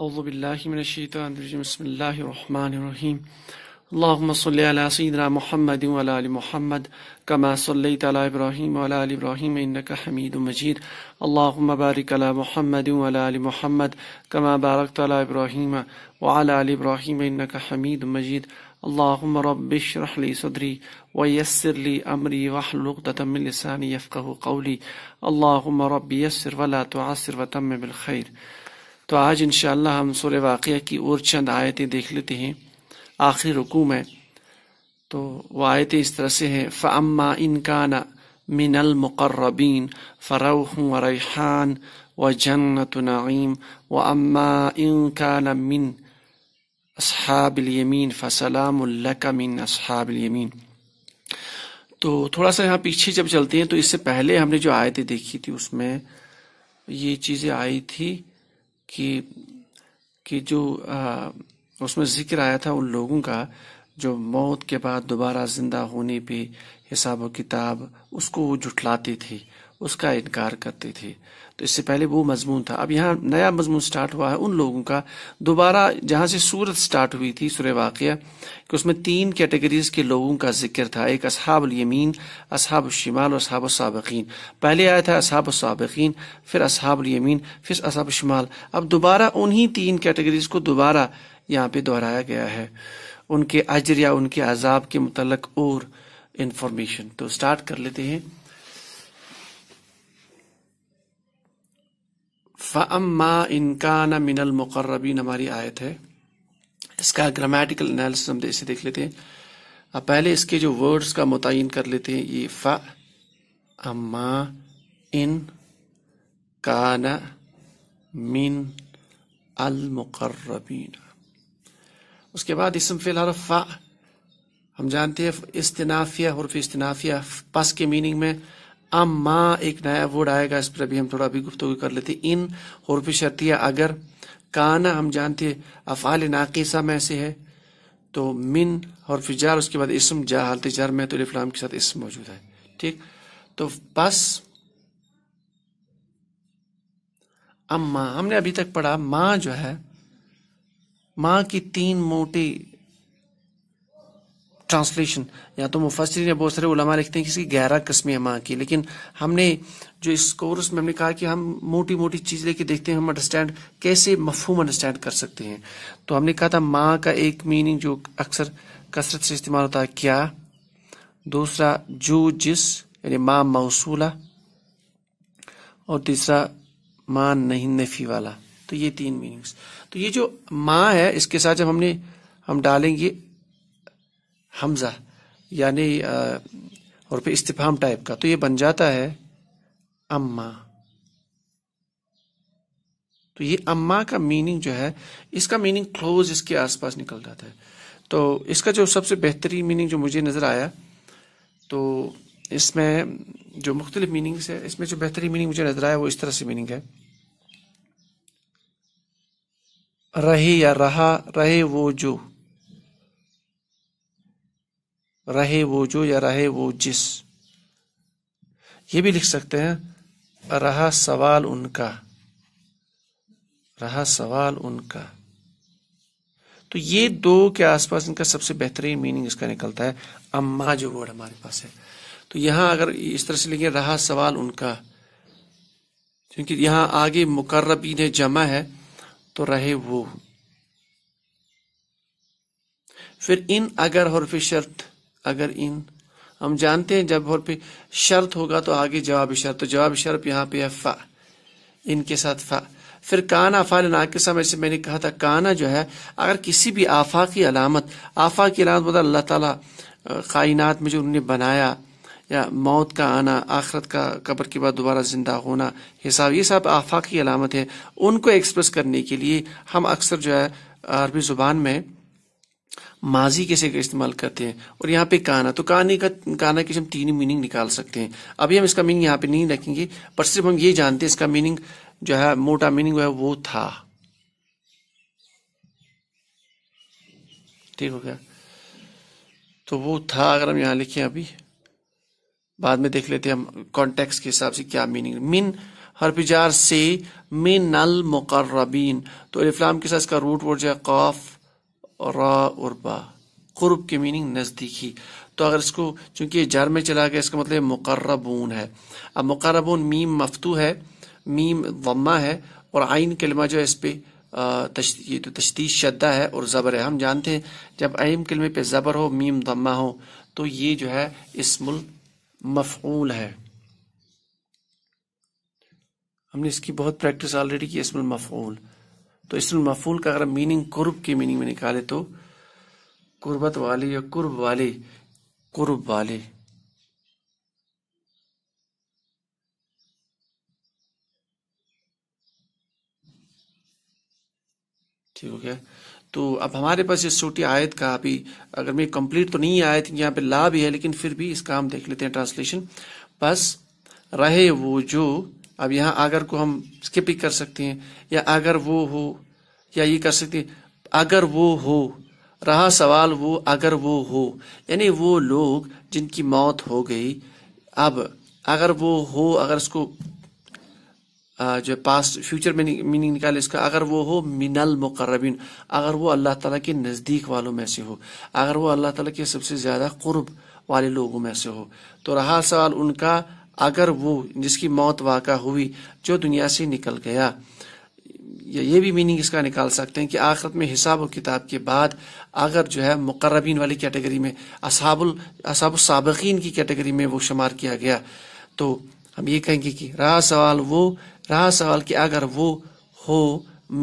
أعوذ بالله من الشيطان الرجيم بسم الله الرحمن الرحيم اللهم صل على سيدنا محمد وعلى ال محمد كما صليت على ابراهيم وعلى ال ابراهيم انك حميد مجيد اللهم بارك على محمد وعلى ال محمد كما باركت على ابراهيم وعلى ال ابراهيم انك حميد مجيد اللهم رب اشرح لي صدري ويسر لي امري واحلل عقدة من لساني يفقه قولي اللهم رب يسر ولا تعسر وتمم بالخير तो आज इन हम सुर वाक़ की और चंद आयतें देख लेते हैं आखिरी रुकूम है तो वह आयतें इस तरह से हैं फ़म्मा इनकाना मिनल मुकर्रबीन फ़रौह व रैहान व जन्नत नईम व अम्मा इनकान मिन असहाबिलमीन फ़सलामल्लका मिन असहाबिलमीन तो थोड़ा सा यहाँ पीछे जब चलते हैं तो इससे पहले हमने जो आयतें देखी थी उसमें ये चीज़ें आई थी कि कि जो आ, उसमें जिक्र आया था उन लोगों का जो मौत के बाद दोबारा जिंदा होने पे हिसाब किताब उसको वो जुटलाती थी उसका इनकार करती थी तो इससे पहले वो मजमून था अब यहाँ नया मजमून स्टार्ट हुआ है उन लोगों का दोबारा जहाँ से सूरत स्टार्ट हुई थी सुर वाक़ कि उसमें तीन कैटेगरीज के लोगों का जिक्र था एक असहाबलियमीन यमीन असहाब शिमाल और असहाब सबकिन पहले आया था असहाब सबकिन फिर असहाबलियमीन यमीन फिर असहाब शिमाल अब दोबारा उन्हीं तीन कैटेगरीज को दोबारा यहाँ पे दोहराया गया है उनके अजर या उनके अजाब के मुतलक और इन्फॉर्मेशन तो स्टार्ट कर लेते हैं फ़म्मा इनकाना मिनल मुकर्रबीन हमारी आयत है इसका ग्रामेटिकल एनालिसिस हम इसे देख लेते हैं अब पहले इसके जो वर्ड्स का मुतयन कर लेते हैं ये फ़ अम्मा इन काना मिन मुकर्रबीन उसके बाद इसम फिलहाल फ फ़ा हम जानते हैं इस्तनाफिया हरफ इस्तनाफिया पस के मीनिंग में अम्मा एक नया वर्ड आएगा इस पर अभी हम थोड़ा अभी गुफ्तु कर लेते इन हरफ शर्तिया अगर काना हम जानते अफ़ाल नाकिसा में से है तो मिन और फिजार उसके बाद इसम जा हालत जर में तो इफ्लाम के साथ इसम मौजूद है ठीक तो बस अम्मा हमने अभी तक पढ़ा माँ जो है माँ की तीन मोटी ट्रांसलेशन या तो मुफसर या बहुत सारे उलमा लिखते हैं कि इसकी गहरा कस्में माँ की लेकिन हमने जो इस कोर्स में हमने कहा कि हम मोटी मोटी चीज लेके देखते हैं हम अंडरस्टैंड कैसे मफहूम अंडरस्टैंड कर सकते हैं तो हमने कहा था माँ का एक मीनिंग जो अक्सर कसरत से इस्तेमाल होता है क्या दूसरा जो जिस यानी माँ मौसूला और तीसरा माँ नहीं नफी वाला तो ये तीन मीनिंग्स तो ये जो माँ है इसके साथ जब हमने हम डालेंगे हमजा यानी और फिर इस्तेफाम टाइप का तो ये बन जाता है अम्मा तो ये अम्मा का मीनिंग जो है इसका मीनिंग क्लोज इसके आसपास निकल जाता है तो इसका जो सबसे बेहतरीन मीनिंग जो मुझे नज़र आया तो इसमें जो मुख्तलिफ मीनिंग्स है इसमें जो बेहतरीन मीनिंग मुझे नज़र आया वो इस तरह से मीनिंग है रहे या रहा रहे वो जो रहे वो जो या रहे वो जिस ये भी लिख सकते हैं रहा सवाल उनका रहा सवाल उनका तो ये दो के आसपास इनका सबसे बेहतरीन मीनिंग इसका निकलता है अम्मा जो वर्ड हमारे पास है तो यहां अगर इस तरह से लिखे रहा सवाल उनका क्योंकि यहां आगे मुकर्रबीन जमा है तो रहे वो फिर इन अगर हरफ शर्त अगर इन हम जानते हैं जब और पे शर्त होगा तो आगे जवाब शर्त तो जवाब शर्त यहाँ पे है फा इनके साथ फा फिर काना फ़ाल नाकिसा समय से मैंने कहा था काना जो है अगर किसी भी आफा की अलामत आफा की अलामत मतलब अल्लाह तला कायनात में जो उन्होंने बनाया या मौत का आना आखरत का कब्र के बाद दोबारा जिंदा होना हिसाब ये सब आफा की अलामत है उनको एक्सप्रेस करने के लिए हम अक्सर जो है अरबी ज़ुबान में माजी कैसे का इस्तेमाल करते हैं और यहाँ पे काना तो काने का काना की हम तीन मीनिंग निकाल सकते हैं अभी हम इसका मीनिंग यहाँ पे नहीं रखेंगे पर सिर्फ हम ये जानते हैं इसका मीनिंग जो है मोटा मीनिंग है वो था ठीक हो गया तो वो था अगर हम यहाँ लिखें अभी बाद में देख लेते हैं हम कॉन्टेक्स के हिसाब से क्या मीनिंग मीन हरफिजार से नल मुकर्रबीन तो इफ्लाम के साथ इसका रूट वर्ड जो है कॉफ रा और बा कुर्ब की मीनिंग नज़दीकी तो अगर इसको चूंकि जर में चला गया इसका मतलब मुकर्रबून है अब मुकर्रबून मीम मफतू है मीम वम्मा है और आइन कलमा जो है इस पर ये तो तशदीश शद्दा है और ज़बर है हम जानते हैं जब आइन कलमे पे ज़बर हो मीम वम्मा हो तो ये जो है इसमुल मफूल है हमने इसकी बहुत प्रैक्टिस ऑलरेडी की इसमुल मफूल तो इसमें मफूल का अगर मीनिंग कुर्ब की मीनिंग में निकाले तो कुर्बत वाले या कुर्ब वाले कुर्ब वाले ठीक हो गया तो अब हमारे पास इस छोटी आयत का अभी अगर मैं कंप्लीट तो नहीं आयत यहाँ पे ला भी है लेकिन फिर भी इसका हम देख लेते हैं ट्रांसलेशन बस रहे वो जो अब यहाँ अगर को हम स्किप ही कर सकते हैं या अगर वो हो या ये कर सकते हैं अगर वो हो रहा सवाल वो अगर वो हो यानी वो लोग जिनकी मौत हो गई अब अगर वो हो अगर इसको जो पास्ट फ्यूचर में मीनिंग निकाले इसका अगर वो हो मिनल मुकर्रबिन अगर वो अल्लाह ताला के नज़दीक वालों में से हो अगर वो अल्लाह ताला के सबसे ज़्यादा कुर्ब वाले लोगों में से हो तो रहा सवाल उनका अगर वो जिसकी मौत वाक़ हुई जो दुनिया से निकल गया ये भी मीनिंग इसका निकाल सकते हैं कि आखिरत में हिसाब और किताब के बाद अगर जो है मुकर्रबीन वाली कैटेगरी में असाबुल असाब की कैटेगरी में वो शुमार किया गया तो हम ये कहेंगे कि रहा सवाल वो रहा सवाल कि अगर वो हो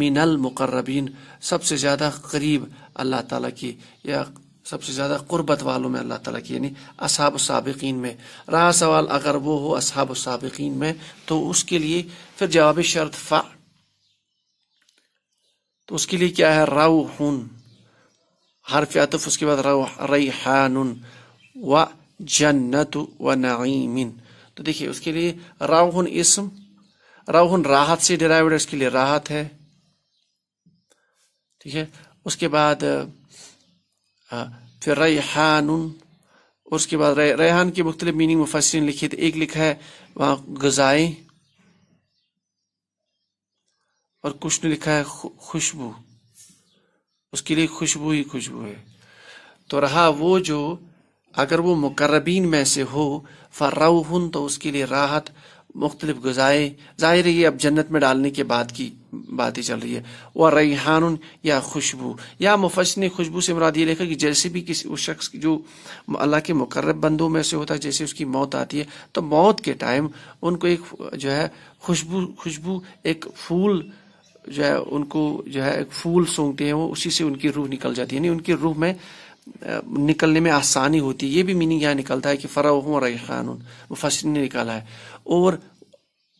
मिनल मुकर्रबीन सबसे ज़्यादा करीब अल्लाह ताला की या सबसे ज़्यादा क़ुरबत वालों में अल्लाह ताला की यानी असहाब सबकिन में रहा सवाल अगर वो हो असाब सबकिन में तो उसके लिए फिर जवाब शर्त फ़ा तो उसके लिए क्या है राउन हरफ आतफ उसके बाद हन व जन्नत व नईमिन तो देखिए उसके लिए राउन इसम राउन राहत से डिराइव उसके लिए राहत है ठीक है उसके बाद फिर रेहान और उसके बाद रेहान के मुख्तलिफ मीनिंग मुफसरिन लिखी थी एक लिखा है वहां गजाएँ और कुछ ने लिखा है खुशबू उसके लिए खुशबू ही खुशबू है तो रहा वो जो अगर वो मुकर्रबीन में से हो फ़र्राहन तो उसके लिए राहत मुख्तलिफ गज़ाएँ ज़ाहिर ये अब जन्नत में डालने के बाद की बातें चल रही है वह रैहान या खुशबू या मुफस ने खुशबू से मुराद ये लिखा कि जैसे भी किसी उस शख्स की जो अल्लाह के मुकर्रब बंदों में से होता है जैसे उसकी मौत आती है तो मौत के टाइम उनको एक जो है खुशबू खुशबू एक फूल जो है उनको जो है एक फूल सूंघते हैं वो उसी से उनकी रूह निकल जाती है यानी उनकी रूह में निकलने में आसानी होती है ये भी मीनिंग यहाँ निकलता है कि फ़राहम वो मुफसर ने निकाला है और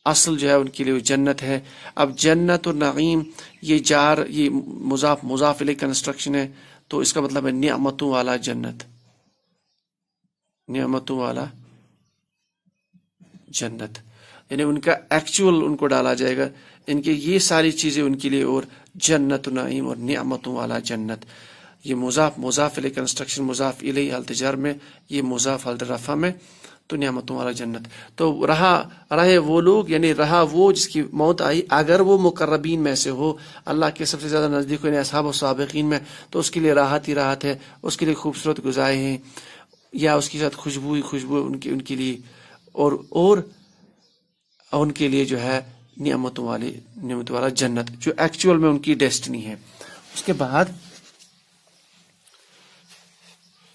असल जो है उनके लिए जन्नत है अब जन्नत और नगीम ये जार ये मुजाफ मुजाफिल कंस्ट्रक्शन है तो इसका मतलब है नियामतों वाला जन्नत नियामतों वाला जन्नत यानी उनका एक्चुअल उनको डाला जाएगा इनके ये सारी चीज़ें उनके लिए और जन्नत नईम और नियामतों वाला जन्नत ये मुजाफ मुजाफिल कंस्ट्रक्शन मुजाफ इले तजार में ये मुजाफ रफा में तो नियामतों वाला जन्नत तो रहा रहे वो लोग यानी रहा वो जिसकी मौत आई अगर वो मुकर्रबीन में से हो अल्लाह के सबसे ज़्यादा नज़दीक हो असहाब सबकिन में तो उसके लिए राहत ही राहत है उसके लिए खूबसूरत गुजाए हैं या उसके साथ खुशबू ही खुशबू उनके उनके लिए और और उनके लिए जो है नियामतों वाली नियमत वाला जन्नत जो एक्चुअल में उनकी डेस्टनी है उसके बाद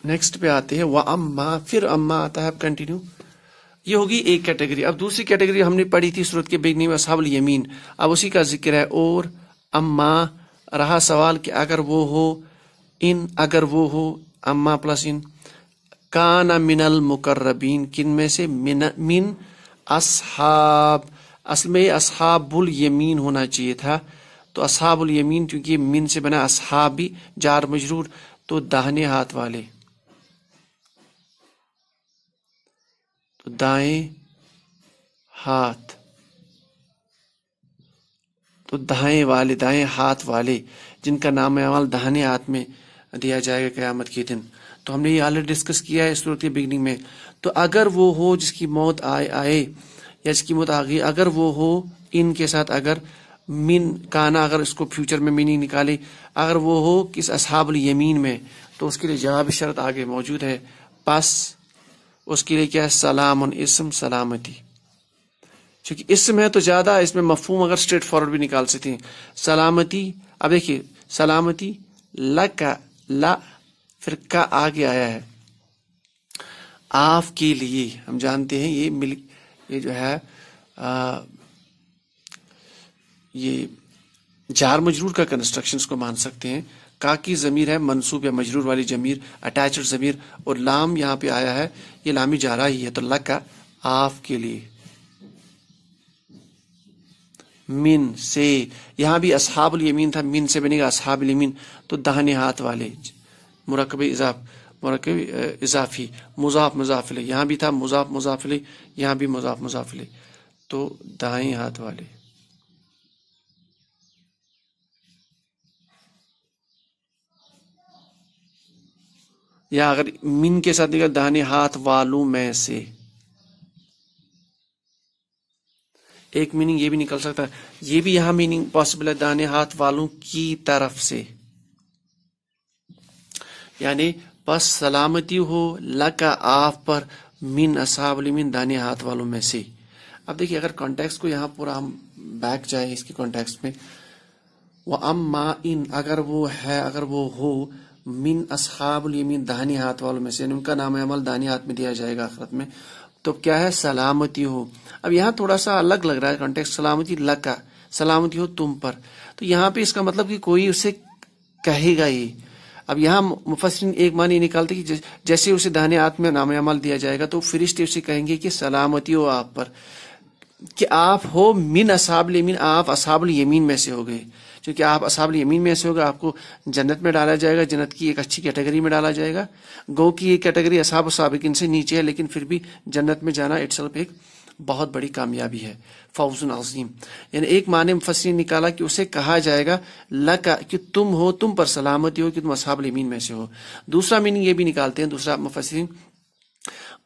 नेक्स्ट पे आते हैं वह अम्मा फिर अम्मा आता है अब कंटिन्यू ये होगी एक कैटेगरी अब दूसरी कैटेगरी हमने पढ़ी थी सूरत के बिगनी में सबल यमीन अब उसी का जिक्र है और अम्मा रहा सवाल कि अगर वो हो इन अगर वो हो अम्मा प्लस इन काना मिनल मुकर्रबीन किन में से मिन मिन असहाब असल में असहाबुल यमीन होना चाहिए था तो असहाबुल यमीन क्योंकि मिन से बना असहाबी जार मजरूर तो दाहने हाथ वाले दाएं हाथ तो दाएं वाले दाएं हाथ वाले जिनका नाम अमाल दाहने हाथ में दिया जाएगा क्यामत के दिन तो हमने ये ऑलरेडी डिस्कस किया है सूरत के बिगनिंग में तो अगर वो हो जिसकी मौत आए आए या जिसकी मौत आ गई अगर वो हो इनके साथ अगर मीन काना अगर इसको फ्यूचर में मीनिंग निकाले अगर वो हो किस असहाबल यमीन में तो उसके लिए जवाब शर्त आगे मौजूद है पास उसके लिए क्या है सलाम इसम सलामती क्योंकि इसम है तो ज़्यादा इसमें मफहम अगर स्ट्रेट फॉरवर्ड भी निकाल सकते हैं सलामती अब देखिए सलामती ल का ल फिर का आगे आया है आप के लिए हम जानते हैं ये मिल ये जो है आ, ये जार मजरूर का कंस्ट्रक्शन को मान सकते हैं का की ज़मीर है मनसूब या मजरूर वाली ज़मीर अटैच ज़मीर और लाम यहाँ पे आया है ये लामी जा रहा ही है तो लक का आफ के लिए मिन से यहां भी असहाबल यमीन था मिन से बनेगा असहाबल यमीन तो दाहने हाथ वाले मुरकब इजाफ मुरकब इजाफी मुजाफ मुजाफिले यहाँ भी था मुजाफ मुजाफिले यहाँ भी मुजाफ मुजाफिले तो दाहे हाथ वाले या अगर मिन के साथ देखा दाहिने हाथ वालों में से एक मीनिंग ये भी निकल सकता है ये भी यहां मीनिंग पॉसिबल है दाहिने हाथ वालों की तरफ से यानी बस सलामती हो लका आप पर मिन असावली मिन दाने हाथ वालों में से अब देखिए अगर कॉन्टेक्स्ट को यहाँ पूरा हम बैक जाए इसके कॉन्टेक्स्ट में अम अम्मा इन अगर वो है अगर वो हो मिन असहाबुल यमीन दाहनी हाथ वालों में से उनका नाम अमल दाहनी हाथ में दिया जाएगा आखिरत में तो क्या है सलामती हो अब यहाँ थोड़ा सा अलग लग रहा है कॉन्टेक्स्ट सलामती लका सलामती हो तुम पर तो यहाँ पे इसका मतलब कि कोई उसे कहेगा ही अब यहाँ मुफसरिन एक मानी निकालते कि जैसे उसे दाहने हाथ में नाम अमल दिया जाएगा तो फिरिश्ते उसे कहेंगे कि सलामती हो आप पर कि आप हो मिन असाबल यमीन आप असाबल यमीन में से हो गए क्योंकि आप असाबल यमीन में ऐसे होगा आपको जन्नत में डाला जाएगा जन्नत की एक अच्छी कैटेगरी में डाला जाएगा गौ की ये कैटेगरी असाब साबिकिन से नीचे है लेकिन फिर भी जन्नत में जाना इट्स एक बहुत बड़ी कामयाबी है फौजन अजीम यानी एक माने मुफसरी निकाला कि उसे कहा जाएगा लका कि तुम हो तुम पर सलामती हो कि तुम असाबल यमीन में से हो दूसरा मीनिंग ये भी निकालते हैं दूसरा मुफसरी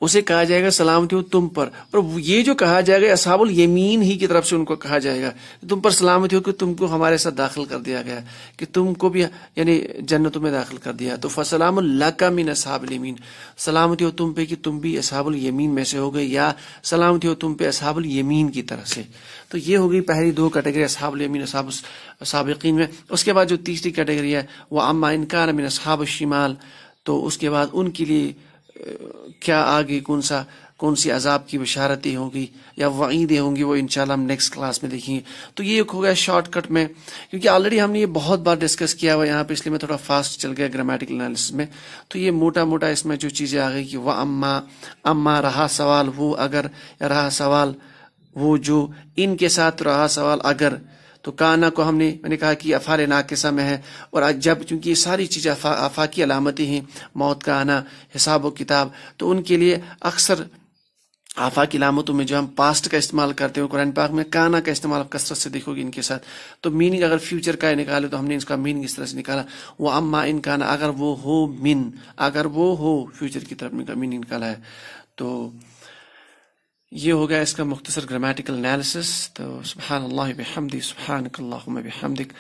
उसे कहा जाएगा सलामती हो तुम पर और ये जो कहा जाएगा असाबुल यमीन ही की तरफ से उनको कहा जाएगा तुम पर सलामती हो कि तुमको हमारे साथ दाखिल कर दिया गया कि तुमको भी यानी जन्नत में दाखिल कर दिया तो फसलाम का मिन यमीन सलामती हो तुम पे कि तुम भी असाबुल यमीन में से हो गए या सलामती हो तुम पे असाबुल यमीन की तरफ से तो ये हो गई पहली दो कैटेगरी असाबल यमीन सबकिन में उसके बाद जो तीसरी कैटेगरी है वह अम्मा इनकार मिन असाब शिमाल तो उसके बाद उनके लिए क्या आगे कौन सा कौन सी अजाब की बशारतें होंगी या वईदें होंगी वो इंशाल्लाह हम नेक्स्ट क्लास में देखेंगे तो ये एक हो गया शॉर्टकट में क्योंकि ऑलरेडी हमने ये बहुत बार डिस्कस किया हुआ यहाँ पे इसलिए मैं थोड़ा फास्ट चल गया ग्रामेटिकल एनालिसिस में तो ये मोटा मोटा इसमें जो चीज़ें आ गई कि वह अम्मा अम्मा रहा सवाल वो अगर रहा सवाल वो जो इनके साथ रहा सवाल अगर तो काना को हमने मैंने कहा कि अफार नाक के समय है और आज जब चूंकि ये सारी चीज़ें आफाकी की अलामतें हैं मौत का आना हिसाब व किताब तो उनके लिए अक्सर आफा की लामतों में जो हम पास्ट का इस्तेमाल करते हैं कुरान पाक में काना का इस्तेमाल कसरत से देखोगे इनके साथ तो मीनिंग अगर फ्यूचर का निकाले तो हमने इसका मीनिंग इस तरह से निकाला वो अम्मा इन काना अगर वो हो मिन अगर वो हो फ्यूचर की तरफ मीनिंग निकाला है तो ये हो गया इसका मुख्तसर ग्रामेटिकल एनालिसिस तो सुबहान अल्लाह हमदी सुबहान कल्ला हमदिक